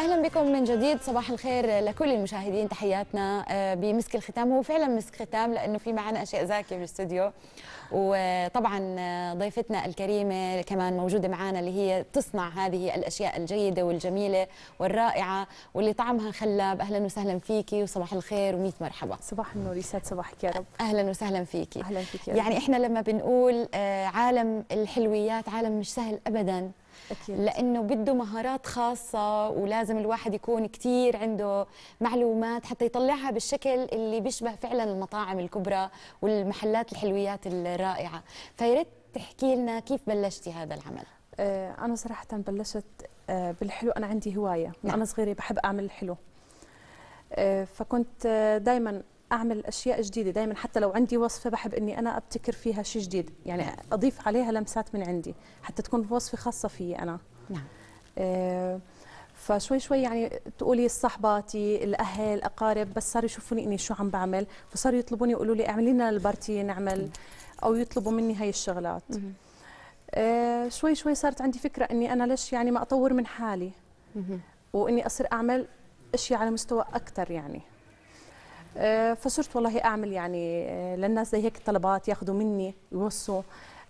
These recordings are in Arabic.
اهلا بكم من جديد صباح الخير لكل المشاهدين تحياتنا آه، بمسك الختام هو فعلا مسك ختام لانه في معنا اشياء زاكيه بالاستوديو وطبعا آه، ضيفتنا الكريمه كمان موجوده معنا اللي هي تصنع هذه الاشياء الجيده والجميله والرائعه واللي طعمها خلاب اهلا وسهلا فيكي وصباح الخير و100 مرحبا صباح النور يسعد صباحك يا رب اهلا وسهلا فيكي اهلا فيكي يعني احنا لما بنقول آه، عالم الحلويات عالم مش سهل ابدا لانه بده مهارات خاصه ولازم الواحد يكون كثير عنده معلومات حتى يطلعها بالشكل اللي بيشبه فعلا المطاعم الكبرى والمحلات الحلويات الرائعه فياريت تحكي لنا كيف بلشتي هذا العمل آه، انا صراحه بلشت آه، بالحلو انا عندي هوايه نعم. انا صغيره بحب اعمل الحلو آه، فكنت دائما اعمل اشياء جديده دائما حتى لو عندي وصفه بحب اني انا ابتكر فيها شيء جديد يعني اضيف عليها لمسات من عندي حتى تكون وصفه خاصه فيي انا نعم آه فشوي شوي يعني تقولي صحباتي الاهل اقارب بس صاروا يشوفوني اني شو عم بعمل فصاروا يطلبوني يقولوا لي اعملي لنا البارتي نعمل او يطلبوا مني هاي الشغلات آه شوي شوي صارت عندي فكره اني انا ليش يعني ما اطور من حالي واني اصير اعمل اشياء على مستوى اكثر يعني آه، فصرت والله اعمل يعني آه، للناس زي هيك طلبات ياخذوا مني يوصوا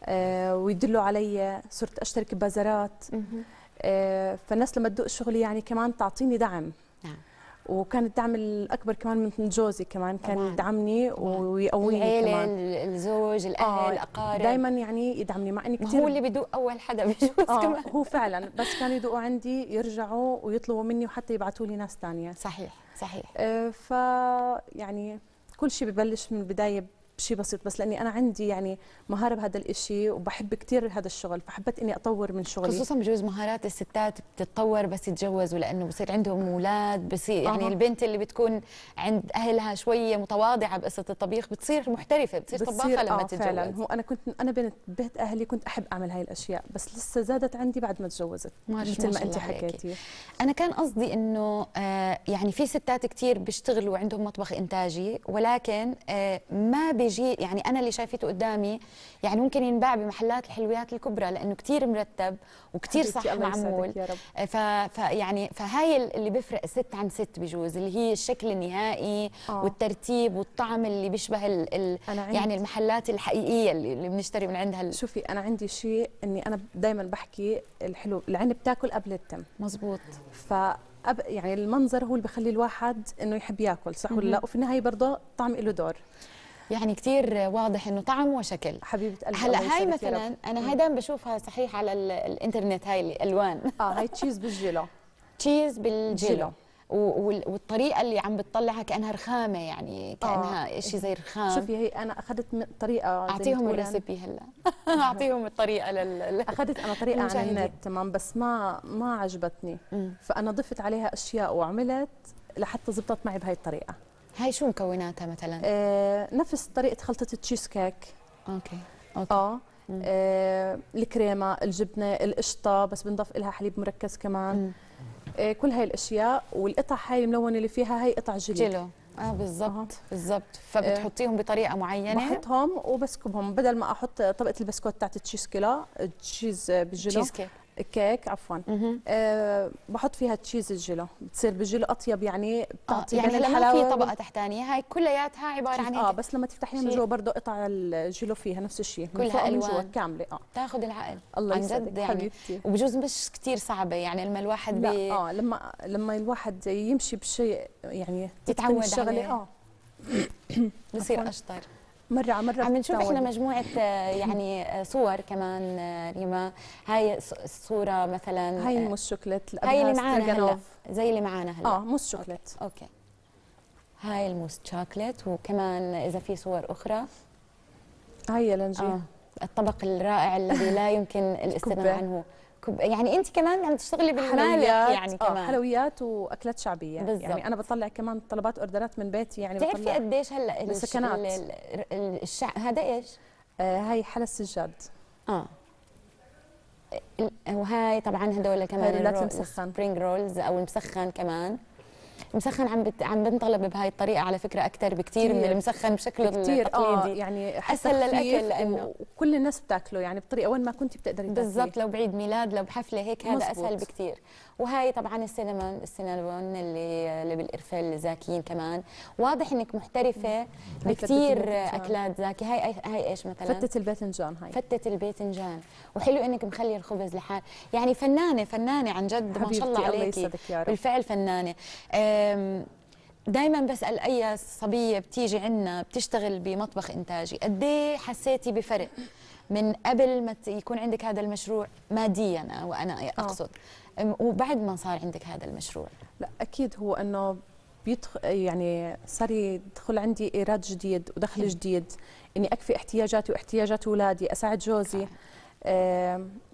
آه، ويدلوا علي صرت اشترك ببازارات فالناس لما تدوق شغلي يعني كمان تعطيني دعم نعم. وكانت دعم الاكبر كمان من جوزي كمان كان طبعاً. يدعمني ويقويني كمان العيلة الزوج الاهل آه، الاقارب آه دائما يعني يدعمني مع اني كثير هو اللي بدوق اول حدا بجوز آه كمان هو فعلا بس كانوا يدوقوا عندي يرجعوا ويطلبوا مني وحتى يبعثوا لي ناس ثانيه صحيح صحيح آه ف يعني كل شيء ببلش من البدايه شيء بسيط بس لاني انا عندي يعني مهاره بهذا الشيء وبحب كثير هذا الشغل فحبيت اني اطور من شغلي خصوصا بجوز مهارات الستات بتتطور بس يتجوزوا لانه بصير عندهم اولاد بصير يعني آه. البنت اللي بتكون عند اهلها شويه متواضعه بقصه الطبيخ بتصير محترفه بتصير, بتصير طباخه لما آه تتجوز فعلا هو انا كنت انا بنت بيت اهلي كنت احب اعمل هاي الاشياء بس لسه زادت عندي بعد ما تجوزت مثل ما انت حكيتي انا كان قصدي انه آه يعني في ستات كثير بيشتغلوا عندهم مطبخ انتاجي ولكن آه ما بي جيل يعني انا اللي شايفته قدامي يعني ممكن ينباع بمحلات الحلويات الكبرى لانه كثير مرتب وكثير صح معمول آه، ف... يعني فهاي اللي بيفرق ست عن ست بجوز اللي هي الشكل النهائي آه. والترتيب والطعم اللي بيشبه ال... ال... يعني المحلات الحقيقيه اللي بنشتري من عندها ال... شوفي انا عندي شيء اني انا دائما بحكي الحلو العنب بتاكل قبل التم مزبوط ف أب يعني المنظر هو اللي بخلي الواحد انه يحب ياكل صح ولا لا وفي النهايه برضه طعم له دور يعني كثير واضح انه طعم وشكل حبيبه قلبي هلا هاي مثلا انا هاي دائما بشوفها صحيح على الانترنت هاي الالوان اه هاي تشيز بالجيلو تشيز بالجيلو والطريقه اللي عم بتطلعها كانها رخامه يعني آه، كانها آه. شيء زي رخام شوفي هي انا اخذت طريقه اعطيهم الريسبي هلا اعطيهم الطريقه لل اخذت انا طريقه عن النت تمام بس ما ما عجبتني فانا ضفت عليها اشياء وعملت لحتى زبطت معي بهي الطريقه هاي شو مكوناتها مثلا؟ آه نفس طريقه خلطه التشيز كيك اوكي اوكي اه آه الكريمه، الجبنه، القشطه بس بنضاف لها حليب مركز كمان آه كل هاي الاشياء والقطع هاي الملونه اللي فيها هي قطع جلي جيلو. اه بالضبط آه. بالضبط فبتحطيهم بطريقه معينه بحطهم وبسكبهم بدل ما احط طبقه البسكوت تاعت التشيز كيلا التشيز بالجلو تشيز كيك الكيك عفوا أه بحط فيها تشيز الجيلو بتصير بالجيلو اطيب يعني آه، بتعطي آه يعني لما في طبقه تحتانيه هاي كلياتها عباره عن اه بس لما تفتحيها من جوا برضه قطع الجيلو فيها نفس الشيء كلها الوان كامله اه تاخذ العقل الله يسعدك يعني حبيبتي. وبجوز مش كثير صعبه يعني لما الواحد لا بي... اه لما لما الواحد يمشي بشيء يعني تتعود عليه اه بصير اشطر مره على مره عم نشوف احنا مجموعه آه، يعني آه، صور كمان آه، ريما هاي الصوره مثلا هاي مش شوكليت هاي اللي معانا هلا زي اللي معانا هلا اه مش شوكليت اوكي, أوكي. هاي الموس شوكليت وكمان اذا في صور اخرى هاي لنجي آه. الطبق الرائع الذي لا يمكن الاستغناء عنه يعني انت كمان عم تشتغلي بالمالح يعني آه، كمان آه حلويات واكلات شعبيه بالزبط. يعني انا بطلع كمان طلبات اوردرات من بيتي يعني بتعرفي قديش هلا السكنات الشع... هذا ايش؟ آه، هاي حلا السجاد اه وهاي طبعا هدول كمان الرول المسخن سبرينج رولز او المسخن كمان المسخن عم بت... عم بنطلب بهاي الطريقه على فكره اكثر بكثير من المسخن بشكل كتير التقليدي آه يعني اسهل للاكل لانه وكل الناس بتاكله يعني بطريقه وين ما كنت بتقدري بالضبط لو بعيد ميلاد لو بحفله هيك هذا مزبوط. اسهل بكثير وهي طبعا السينما السينمون اللي اللي بالقرفه الزاكيين كمان واضح انك محترفه بكثير اكلات زاكي هاي هاي ايش مثلا فتة الباذنجان هاي فتة الباذنجان وحلو انك مخلي الخبز لحال يعني فنانه فنانه عن جد ما شاء الله عليكي الله بالفعل فنانه آه دائما بسال اي صبيه بتيجي عنا بتشتغل بمطبخ انتاجي قد ايه حسيتي بفرق من قبل ما يكون عندك هذا المشروع ماديا وانا اقصد أوه. وبعد ما صار عندك هذا المشروع لا اكيد هو انه بيدخل يعني صار يدخل عندي ايراد جديد ودخل جديد اني اكفي احتياجاتي واحتياجات اولادي اساعد جوزي أوه.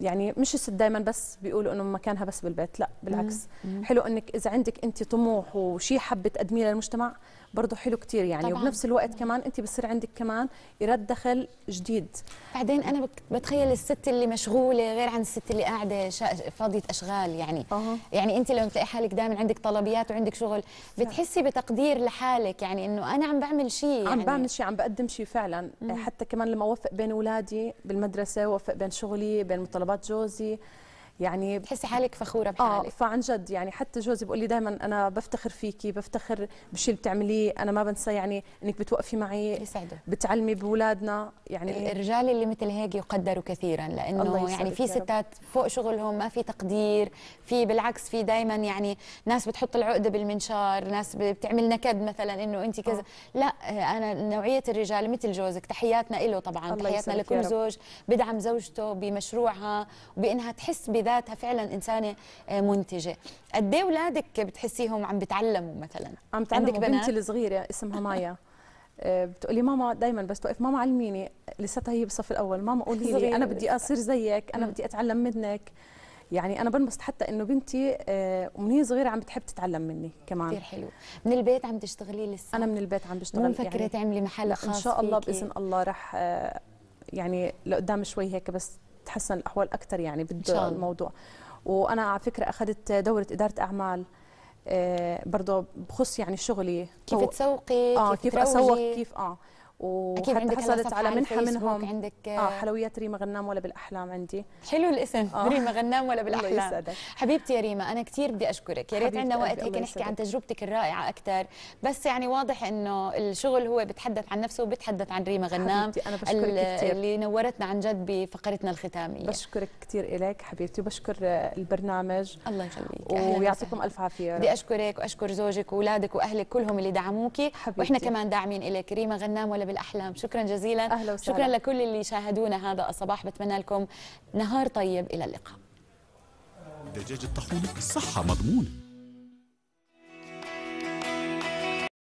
يعني مش الست دائما بس بيقولوا انه مكانها بس بالبيت لا بالعكس حلو انك اذا عندك انت طموح وشي حابه تقدميه للمجتمع برضه حلو كثير يعني طبعاً. وبنفس الوقت كمان انت بصير عندك كمان ايراد دخل جديد بعدين انا بتخيل الست اللي مشغوله غير عن الست اللي قاعده فاضيه اشغال يعني أوه. يعني انت لو تلاقي حالك دائما عندك طلبيات وعندك شغل بتحسي بتقدير لحالك يعني انه انا عم بعمل شيء يعني عم بعمل شيء عم بقدم شيء فعلا مم. حتى كمان لما اوفق بين اولادي بالمدرسه اوفق بين شغلي بين متطلبات جوزي يعني بتحسي حالك فخوره آه، بحالك اه فعن جد يعني حتى جوزي بقول لي دائما انا بفتخر فيكي بفتخر بالشيء اللي بتعمليه انا ما بنسى يعني انك بتوقفي معي يسعده. بتعلمي باولادنا يعني الرجال اللي مثل هيك يقدروا كثيرا لانه يعني في ستات فوق شغلهم ما في تقدير في بالعكس في دائما يعني ناس بتحط العقده بالمنشار ناس بتعمل نكد مثلا انه انت كذا آه. لا انا نوعيه الرجال مثل جوزك تحياتنا له طبعا تحياتنا لكل زوج بدعم زوجته بمشروعها وبانها تحس ذاتها فعلا انسانه آه، منتجه قد ايه اولادك بتحسيهم عم بتعلموا مثلا عم تعلموا عندك بنتي الصغيره اسمها مايا آه، بتقولي ماما دائما بس توقف ماما علميني لساتها هي بالصف الاول ماما قولي لي انا بدي اصير زيك انا بدي اتعلم منك يعني انا بنبسط حتى انه بنتي آه، من هي صغيره عم بتحب تتعلم مني كمان كثير حلو من البيت عم تشتغلي لسه انا من البيت عم بشتغل مفكره يعني تعملي محل خاص ان شاء الله باذن الله راح يعني لقدام شوي هيك بس يتحسن الاحوال اكثر يعني بده الموضوع وانا على فكره اخذت دوره اداره اعمال آه، برضه بخص يعني شغلي كيف تسوقي آه كيف, كيف اسوق كيف اه وحتى عندك حصلت على منحه منهم عندك آه،, اه حلويات ريما غنام ولا بالاحلام عندي حلو الاسم آه. ريما غنام ولا بالاحلام الله يسعدك حبيبتي يا ريما انا كثير بدي اشكرك يا ريت عندنا وقت هيك نحكي عن تجربتك الرائعه اكثر بس يعني واضح انه الشغل هو بتحدث عن نفسه وبتحدث عن ريما غنام أنا بشكرك كثير اللي نورتنا عن جد بفقرتنا الختاميه بشكرك كثير الك حبيبتي وبشكر البرنامج الله يخليك ويعطيكم الف عافيه بدي اشكرك واشكر زوجك واولادك واهلك كلهم اللي دعموكي واحنا كمان داعمين إليك ريما غنام ولا بالأحلام شكرا جزيلا أهلا وسهلا. شكرا لكل اللي شاهدونا هذا الصباح بتمنى لكم نهار طيب إلى اللقاء دجاج الطحون الصحة مضمونه